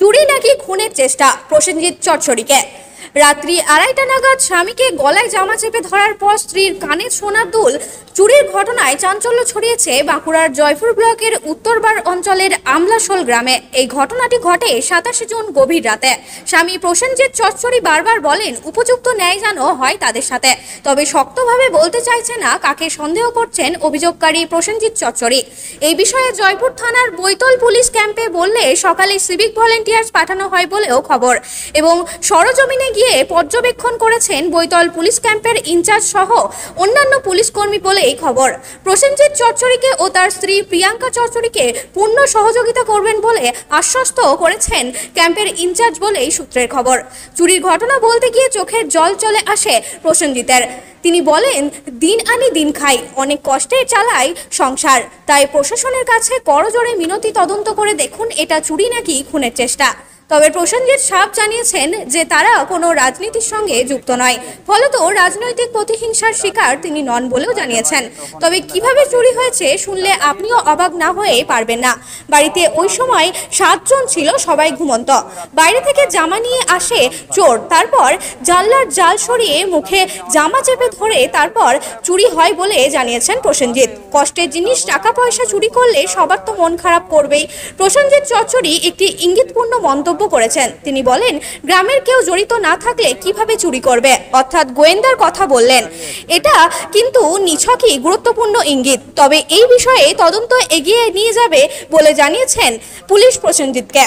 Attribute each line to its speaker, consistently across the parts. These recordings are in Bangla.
Speaker 1: চুরি নাকি খুনের চেষ্টা প্রসেনজিৎ চটচড়িকে রাত্রি আড়াইটা নাগাদ স্বামীকে গলায় জামা চেপে ধরার পর স্ত্রীর কানে সোনার দুল চুরির ঘটনায় চাঞ্চল্য ছড়িয়েছে বাঁকুড়ার জয়পুর ব্লকের উত্তরবার অঞ্চলের আমলাশোল গ্রামে এই ঘটনাটি ঘটে সাতাশে জুন গভীর রাতে স্বামী প্রসেনজিৎ চচ্চরি বারবার বলেন উপযুক্ত ন্যায় যেন হয় তাদের সাথে তবে শক্তভাবে বলতে চাইছে না কাকে সন্দেহ করছেন অভিযোগকারী প্রসেনজিৎ চচ্চরি এই বিষয়ে জয়পুর থানার বৈতল পুলিশ ক্যাম্পে বললে সকালে সিভিক ভলেন্টিয়ার্স পাঠানো হয় বলেও খবর এবং সরজমিনে স্থানে গিয়ে পর্যবেক্ষণ করেছেন বৈতল পুলিশ ক্যাম্পের ইনচার্জ সহ অন্যান্য পুলিশ কর্মী বলে এই খবর প্রসেনজিৎ চচ্চরিকে ও তার স্ত্রী প্রিয়াঙ্কা চচ্চরিকে পূর্ণ সহযোগিতা করবেন বলে আশ্বস্ত করেছেন ক্যাম্পের ইনচার্জ বলে এই সূত্রের খবর চুরির ঘটনা বলতে গিয়ে চোখের জল চলে আসে প্রসেনজিতের তিনি বলেন দিন আনি দিন খাই অনেক কষ্টে চালাই সংসার তাই প্রশাসনের কাছে করজোড়ে মিনতি তদন্ত করে দেখুন এটা চুরি নাকি খুনের চেষ্টা তবে প্রসেনজিৎ সাপ জানিয়েছেন যে তারা কোনো রাজনীতির সঙ্গে যুক্ত নয় ফলত রাজনৈতিক প্রতিহিংসার শিকার তিনি নন বলেও জানিয়েছেন তবে কিভাবে চুরি হয়েছে শুনলে আপনিও অবাক না হয়ে পারবেন না বাড়িতে ওই সময় সাতজন ছিল সবাই ঘুমন্ত বাইরে থেকে জামা নিয়ে আসে চোর তারপর জানলার জাল সরিয়ে মুখে জামা চেপে ধরে তারপর চুরি হয় বলে জানিয়েছেন প্রসেনজিৎ কষ্টের জিনিস টাকা পয়সা চুরি করলে সবার তো মন খারাপ করবেই প্রসেনজিৎ চচ্চড়ি একটি ইঙ্গিতপূর্ণ মন্তব্য মন্তব্য করেছেন তিনি বলেন গ্রামের কেউ জড়িত না থাকলে কিভাবে চুরি করবে অর্থাৎ গোয়েন্দার কথা বললেন এটা কিন্তু নিছকই গুরুত্বপূর্ণ ইঙ্গিত তবে এই বিষয়ে তদন্ত এগিয়ে নিয়ে যাবে বলে জানিয়েছেন পুলিশ প্রসেনজিৎকে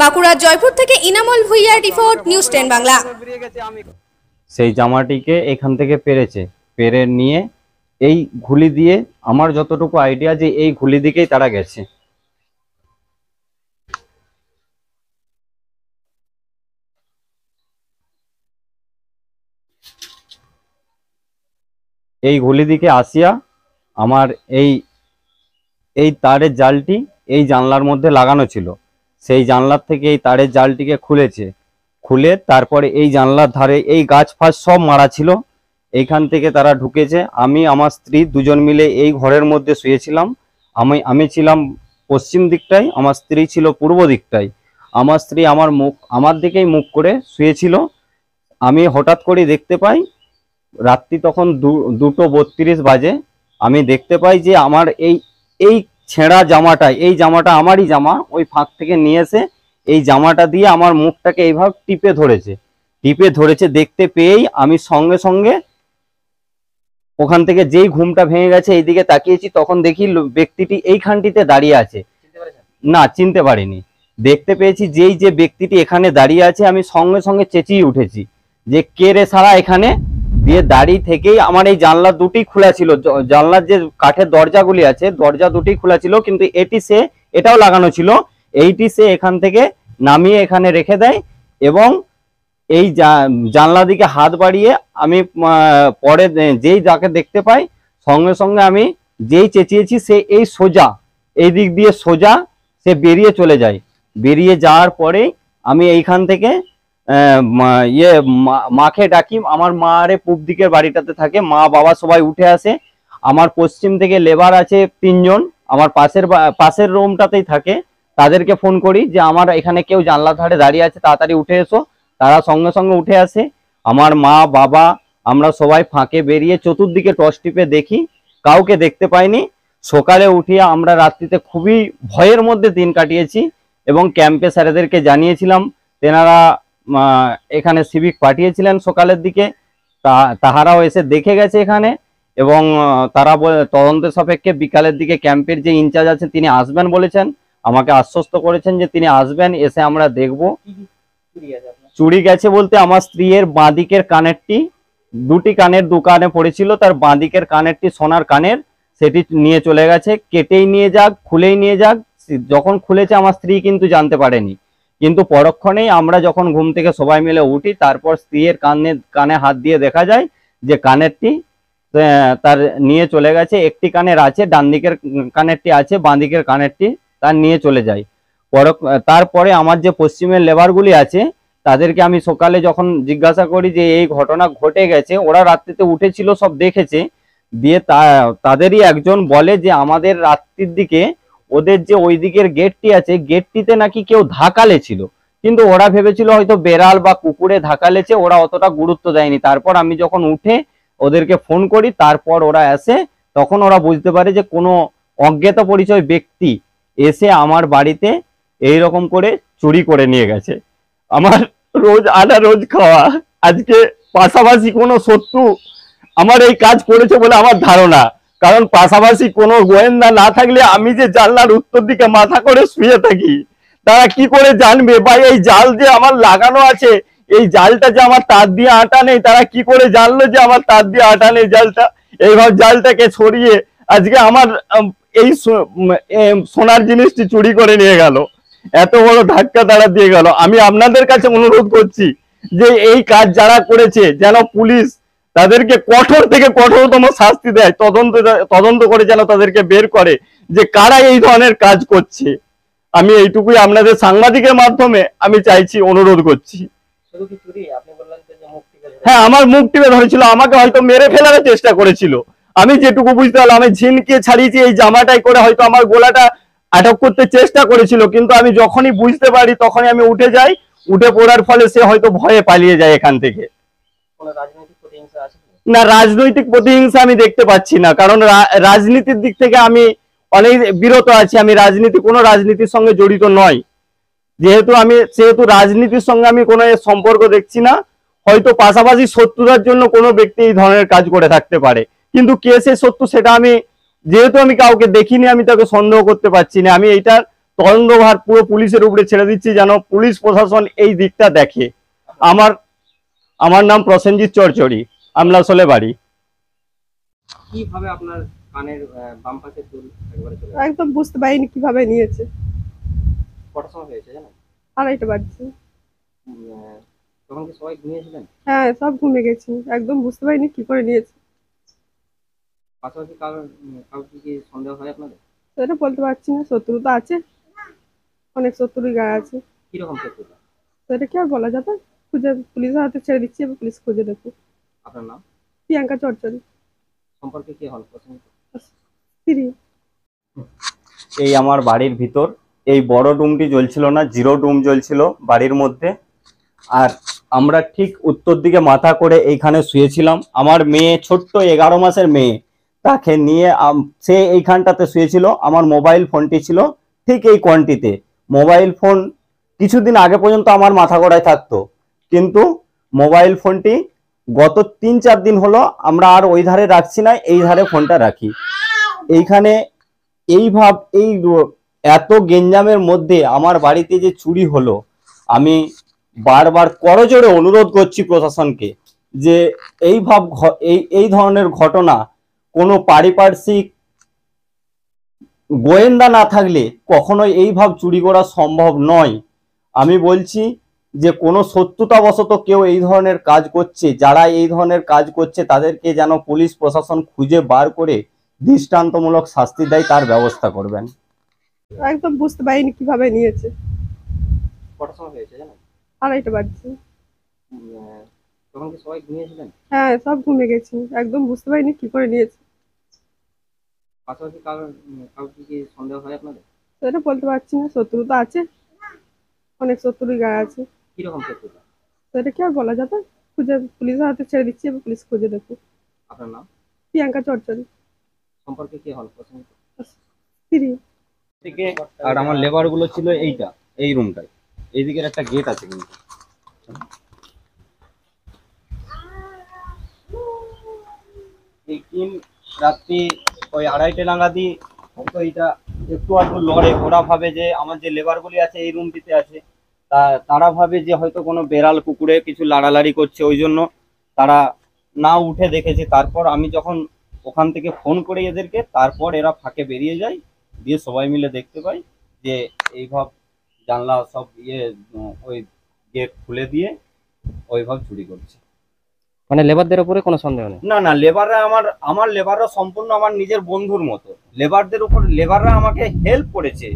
Speaker 1: বাঁকুড়ার জয়পুর থেকে Inamul Bhuiya report news ten Bangla
Speaker 2: সেই জামাটিকে এখান থেকে পেরেছে পেরে নিয়ে এই ঘুলি দিয়ে আমার যতটুকু আইডিয়া যে এই ঘুলি দিকেই তারা গেছে এই গলি দিকে আসিয়া আমার এই এই তারের জালটি এই জানলার মধ্যে লাগানো ছিল সেই জানলার থেকে এই তারের জালটিকে খুলেছে খুলে তারপরে এই জানলার ধারে এই গাছ ফাছ সব মারা ছিল এইখান থেকে তারা ঢুকেছে আমি আমার স্ত্রী দুজন মিলে এই ঘরের মধ্যে শুয়েছিলাম আমি আমি ছিলাম পশ্চিম দিকটাই আমার স্ত্রী ছিল পূর্ব দিকটাই আমার স্ত্রী আমার মুখ আমার দিকেই মুখ করে শুয়েছিল আমি হঠাৎ করে দেখতে পাই রাত্রি তখন দুটো বত্রিশ বাজে আমি দেখতে পাই যে আমার এই এই ছেঁড়া জামাটা এই জামাটা আমারই জামা ওই ফাঁক থেকে নিয়ে এসে এই জামাটা দিয়ে আমার মুখটাকে এইভাবে টিপে ধরেছে টিপে ধরেছে দেখতে পেয়েই আমি সঙ্গে সঙ্গে ওখান থেকে যেই ঘুমটা ভেঙে গেছে এইদিকে তাকিয়েছি তখন দেখি ব্যক্তিটি এইখানটিতে দাঁড়িয়ে আছে না চিনতে পারিনি দেখতে পেয়েছি যেই যে ব্যক্তিটি এখানে দাঁড়িয়ে আছে আমি সঙ্গে সঙ্গে চেঁচিয়ে উঠেছি যে কে রে সারা এখানে দিয়ে দাড়ি থেকেই আমার এই জানলা দুটি খোলা ছিল জানলার যে কাঠের দরজাগুলি আছে দরজা দুটি খোলা ছিল কিন্তু এটি সে এটাও লাগানো ছিল এইটি সে এখান থেকে নামিয়ে এখানে রেখে দেয় এবং এই জানলা দিকে হাত বাড়িয়ে আমি পরে যেই যাকে দেখতে পাই সঙ্গে সঙ্গে আমি যেই চেঁচিয়েছি সে এই সোজা এই দিক দিয়ে সোজা সে বেরিয়ে চলে যায় বেরিয়ে যাওয়ার পরে আমি এইখান থেকে ইয়ে মাকে ডাকি আমার মা আরে পূব দিকের বাড়িটাতে থাকে মা বাবা সবাই উঠে আসে আমার পশ্চিম থেকে লেবার আছে তিনজন আমার পাশের পাশের রুমটাতেই থাকে তাদেরকে ফোন করি যে আমার এখানে কেউ জানলা ধারে দাঁড়িয়ে আছে তাড়াতাড়ি উঠে এসো তারা সঙ্গে সঙ্গে উঠে আসে আমার মা বাবা আমরা সবাই ফাঁকে বেরিয়ে চতুর্দিকে টর্চ টিপে দেখি কাউকে দেখতে পাইনি সকালে উঠিয়ে আমরা রাত্রিতে খুবই ভয়ের মধ্যে দিন কাটিয়েছি এবং ক্যাম্পে স্যারেদেরকে জানিয়েছিলাম তেনারা এখানে সিভিক পাঠিয়েছিলেন সকালের দিকে তাহারাও এসে দেখে গেছে এখানে এবং তারা তদন্ত সাপেক্ষে বিকালের দিকে ক্যাম্পের যে ইনচার্জ আছে তিনি আসবেন বলেছেন আমাকে আশ্বস্ত করেছেন যে তিনি আসবেন এসে আমরা দেখব চুরি গেছে বলতে আমার স্ত্রীর বাঁদিকের কানেরটি দুটি কানের দু কানে পড়েছিল তার বাঁদিকের কানেরটি সোনার কানের সেটি নিয়ে চলে গেছে কেটেই নিয়ে যাক খুলেই নিয়ে যাক যখন খুলেছে আমার স্ত্রী কিন্তু জানতে পারেনি কিন্তু পরক্ষণেই আমরা যখন ঘুম থেকে সবাই মিলে উঠি তারপর স্ত্রীর কানে কানে হাত দিয়ে দেখা যায় যে কানেরটি তার নিয়ে চলে গেছে একটি কানের আছে ডান দিকের কানেরটি আছে বাঁ দিকের কানেরটি তার নিয়ে চলে যায় তারপরে আমার যে পশ্চিমের লেবারগুলি আছে তাদেরকে আমি সকালে যখন জিজ্ঞাসা করি যে এই ঘটনা ঘটে গেছে ওরা রাত্রিতে উঠেছিল সব দেখেছে দিয়ে তাদেরই একজন বলে যে আমাদের রাত্রির দিকে ওদের যে ওই দিকের গেটটি আছে গেটটিতে নাকি কেউ ধাকালে ছিল কিন্তু ওরা ভেবেছিল হয়তো বেড়াল বা কুকুরে ধাকালেছে ওরা অতটা গুরুত্ব দেয়নি তারপর আমি যখন উঠে ওদেরকে ফোন করি তারপর ওরা আসে তখন ওরা বুঝতে পারে যে কোনো অজ্ঞাত পরিচয় ব্যক্তি এসে আমার বাড়িতে এই রকম
Speaker 3: করে চুরি করে নিয়ে গেছে আমার রোজ আটা রোজ খাওয়া আজকে পাশাপাশি কোনো শত্রু আমার এই কাজ করেছে বলে আমার ধারণা কারণ পাশাপাশি কোনো গোয়েন্দা না থাকলে আমি যে জানলার উত্তর দিকে মাথা করে শুয়ে থাকি তারা কি করে জানবে ভাই এই জাল যে আমার লাগানো আছে এই জালটা যে আমার তার দিয়ে আটা নেই তারা কি করে জানলো যে আমার তার দিয়ে আটা নেই জালটা এইভাবে জালটাকে ছড়িয়ে আজকে আমার এই সোনার জিনিসটি চুরি করে নিয়ে গেল এত বড় ধাক্কা তারা দিয়ে গেল আমি আপনাদের কাছে অনুরোধ করছি যে এই কাজ যারা করেছে যেন পুলিশ তাদেরকে কঠোর থেকে কঠোরতম শাস্তি দেয় তদন্ত তদন্ত করে যেন তাদেরকে বের করে যে কারা এই ধরনের কাজ করছে আমি এইটুকুই আপনাদের সাংবাদিকের মাধ্যমে আমি চাইছি অনুরোধ করছি হ্যাঁ আমার মুখ টিপে ধরেছিল আমাকে হয়তো মেরে ফেলার চেষ্টা করেছিল আমি যেটুকু বুঝতে পারলাম আমি ঝিনকে ছাড়িয়েছি এই জামাটাই করে হয়তো আমার গোলাটা আটক করতে চেষ্টা করেছিল কিন্তু আমি যখনই বুঝতে পারি তখনই আমি উঠে যাই উঠে পড়ার ফলে সে হয়তো ভয়ে পালিয়ে যায় এখান থেকে না রাজনৈতিক প্রতিহিংসা আমি দেখতে পাচ্ছি না কারণ রাজনীতির দিক থেকে আমি অনেক বিরত আছি আমি রাজনীতি কোনো রাজনীতির সঙ্গে জড়িত নয় যেহেতু আমি সেহেতু রাজনীতির সঙ্গে আমি কোনো সম্পর্ক দেখছি না হয়তো পাশাপাশি শত্রুতার জন্য কোনো ব্যক্তি এই ধরনের কাজ করে থাকতে পারে কিন্তু কে সে শত্রু সেটা আমি যেহেতু আমি কাউকে দেখিনি আমি তাকে সন্দেহ করতে পারছি না আমি এইটার তদন্তভার পুরো পুলিশের উপরে ছেড়ে দিচ্ছি যেন পুলিশ প্রশাসন এই দিকটা দেখে আমার আমার নাম প্রসেনজিৎ চরচড়ি আমলাসোলে বাড়ি
Speaker 4: কিভাবে আপনার কানের বাম পাশে চুল একবারে চলে
Speaker 5: একদম বুঝতে পারিনি কিভাবে নিয়েছে কটার সময় হয়েছে জানেন আড়াইটা বাজছে
Speaker 4: তখন কি সবাই ঘুমিয়েছিলেন
Speaker 5: হ্যাঁ সব ঘুমিয়ে গেছে একদম বুঝতে পারিনি কি করে নিয়েছে
Speaker 4: পাশাপাশি কারণ কাউকে কি সন্দেহ হয় আপনাদের
Speaker 5: সেটা বলতে পারছি না শত্রু তো আছে অনেক শত্রুই গায়ে আছে কিরকম শত্রু সেটা কি আর বলা যাবে খুঁজে পুলিশের হাতে ছেড়ে দিচ্ছি এবার পুলিশ খুঁজে দেখুক আপনার নাম প্রিয়াঙ্কা চটচল
Speaker 4: সম্পর্কে কি হল
Speaker 2: এই আমার বাড়ির ভিতর এই বড় রুমটি জ্বলছিল না জিরো ডুম জ্বলছিল বাড়ির মধ্যে আর আমরা ঠিক উত্তর দিকে মাথা করে এইখানে শুয়েছিলাম আমার মেয়ে ছোট্ট এগারো মাসের মেয়ে তাকে নিয়ে সে এইখানটাতে শুয়েছিল আমার মোবাইল ফোনটি ছিল ঠিক এই কোয়ান্টিতে মোবাইল ফোন কিছুদিন আগে পর্যন্ত আমার মাথা গোড়ায় থাকতো কিন্তু মোবাইল ফোনটি গত তিন চার দিন হলো আমরা আর ওই ধারে রাখছি না এই ধারে ফোনটা রাখি এইখানে এই ভাব এই এত গেঞ্জামের মধ্যে আমার বাড়িতে যে চুরি হলো আমি বারবার করজোরে অনুরোধ করছি প্রশাসনকে যে এই ভাব এই এই ধরনের ঘটনা কোনো পারিপার্শ্বিক গোয়েন্দা না থাকলে কখনোই এই ভাব চুরি করা সম্ভব নয় আমি বলছি যে কোনো শত্রুতাবশত কেউ এই ধরনের কাজ করছে যারা এই ধরনের কাজ করছে তাদেরকে যেন পুলিশ প্রশাসন খুঁজে বার করে দৃষ্টান্তমূলক শাস্তি দেয় তার ব্যবস্থা করবেন
Speaker 5: একদম বুঝতে পারিনি কিভাবে নিয়েছে হ্যাঁ সব ঘুমে একদম বুঝতে পারিনি করে নিয়েছে
Speaker 4: সন্দেহ হয় আপনাদের
Speaker 5: বলতে পারছি না শত্রু তো আছে অনেক শত্রুই গায়ে আছে
Speaker 4: কিরকম শত্রুতা
Speaker 5: এটা কি আর বলা যাবে খুঁজে পুলিশের হাতে ছেড়ে দিচ্ছি এবং পুলিশ খুঁজে দেখো আপনার নাম প্রিয়াঙ্কা চরচরি
Speaker 4: সম্পর্কে কি হল
Speaker 5: পছন্দ স্ত্রী থেকে আর আমার
Speaker 2: লেবার গুলো ছিল এইটা এই রুমটায় এইদিকের একটা গেট আছে কিন্তু এই রাত্রি ওই আড়াইটে নাগাদি হয়তো এটা একটু আধটু লড়ে ওরা ভাবে যে আমার যে লেবারগুলি আছে এই রুমটিতে আছে তারা ভাবে যে হয়তো কোনো বেড়াল কুকুরে কিছু লাড়ালাড়ি করছে ওই জন্য তারা না উঠে দেখেছে তারপর আমি যখন ওখান থেকে ফোন করি এদেরকে তারপর এরা ফাঁকে বেরিয়ে যায় দিয়ে সবাই মিলে দেখতে পাই যে এইভাব জানলা সব ইয়ে ওই গেট খুলে দিয়ে ওইভাব চুরি করছে
Speaker 4: মানে লেবারদের উপরে কোনো সন্দেহ নেই
Speaker 2: না না লেবাররা আমার আমার লেবাররা সম্পূর্ণ আমার নিজের বন্ধুর মতো লেবারদের উপর লেবাররা আমাকে হেল্প করেছে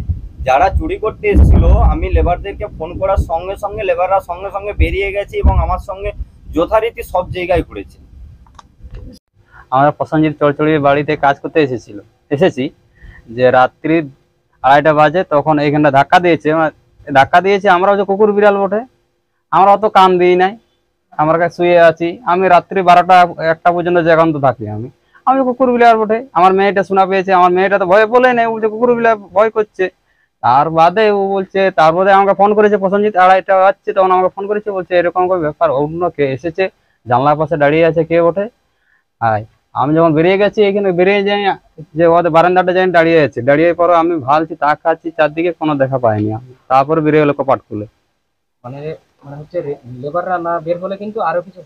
Speaker 2: যারা চুরি করতে এসেছিল আমি লেবারদেরকে ফোন করার সঙ্গে সঙ্গে লেবাররা সঙ্গে সঙ্গে বেরিয়ে গেছে এবং আমার সঙ্গে যথারীতি সব
Speaker 4: জায়গায় ঘুরেছে আমরা প্রসঞ্জিৎ চড়চড়ির বাড়িতে কাজ করতে এসেছিল এসেছি যে রাত্রি আড়াইটা বাজে তখন এইখানটা ধাক্কা দিয়েছে ধাক্কা দিয়েছে আমরা যে কুকুর বিড়াল বটে আমরা অত কান দিই নাই আমার কাছে শুয়ে আছি আমি রাত্রি বারোটা একটা পর্যন্ত তো থাকি আমি আমি কুকুর বিড়াল বটে আমার মেয়েটা শোনা পেয়েছে আমার মেয়েটা তো ভয় বলে নেই বলছে কুকুর বিলার ভয় করছে তার বাদে ও বলছে তারপরে আমাকে ফোন করেছে প্রসঞ্জিৎ আর এটা হচ্ছে তখন আমাকে ফোন করেছে বলছে এরকম করে ব্যাপার অন্য কে এসেছে জানলার পাশে দাঁড়িয়ে আছে কে ওঠে আর আমি যখন বেরিয়ে গেছি এখানে বেরিয়ে যাই যে ওদের বারান্দাটা যাই দাঁড়িয়ে আছে দাঁড়িয়ে পরে আমি ভালছি তাক খাচ্ছি চারদিকে কোনো দেখা পাইনি তারপর বেরিয়ে গেলো কপাট খুলে মানে মানে হচ্ছে না বের হলে কিন্তু আরো কিছু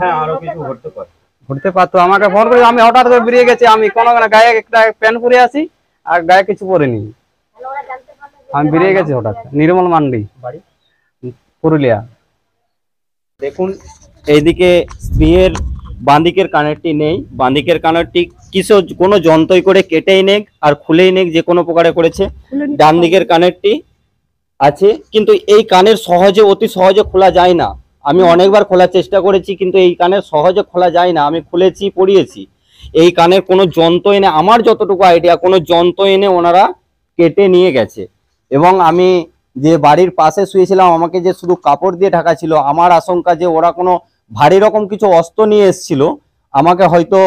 Speaker 4: হ্যাঁ আরো কিছু ঘটতে পারে ঘুরতে পারতো আমাকে ফোন করে আমি হঠাৎ করে বেরিয়ে গেছি আমি কোনো গায়ে একটা প্যান্ট পরে আছি আর গায়ে কিছু পরে নি আমি বেরিয়ে গেছি হঠাৎ নির্মল মান্ডি পুরুলিয়া দেখুন এইদিকে
Speaker 2: স্ত্রীর বাঁদিকের কানেরটি নেই বাঁদিকের কানেরটি কিছু কোনো যন্ত্রই করে কেটেই নেক আর খুলেই নেক যে কোনো প্রকারে করেছে ডান দিকের কানেরটি আছে কিন্তু এই কানের সহজে অতি সহজে খোলা যায় না আমি অনেকবার খোলার চেষ্টা করেছি কিন্তু এই কানের সহজে খোলা যায় না আমি খুলেছি পড়িয়েছি এই কানের কোনো যন্ত্র এনে আমার যতটুকু আইডিয়া কোনো যন্ত্র এনে ওনারা কেটে নিয়ে গেছে এবং আমি যে বাড়ির পাশে শুয়েছিলাম আমাকে যে শুধু কাপড় দিয়ে ঢাকা ছিল আমার আশঙ্কা যে ওরা কোনো ভারী রকম কিছু অস্ত্র নিয়ে এসছিল আমাকে হয়তো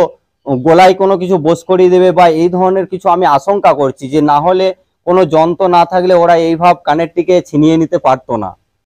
Speaker 2: গোলায় কোনো কিছু বোস করিয়ে দেবে বা এই ধরনের কিছু আমি আশঙ্কা করছি যে না হলে কোনো যন্ত্র না থাকলে ওরা এইভাব কানেরটিকে ছিনিয়ে নিতে পারতো না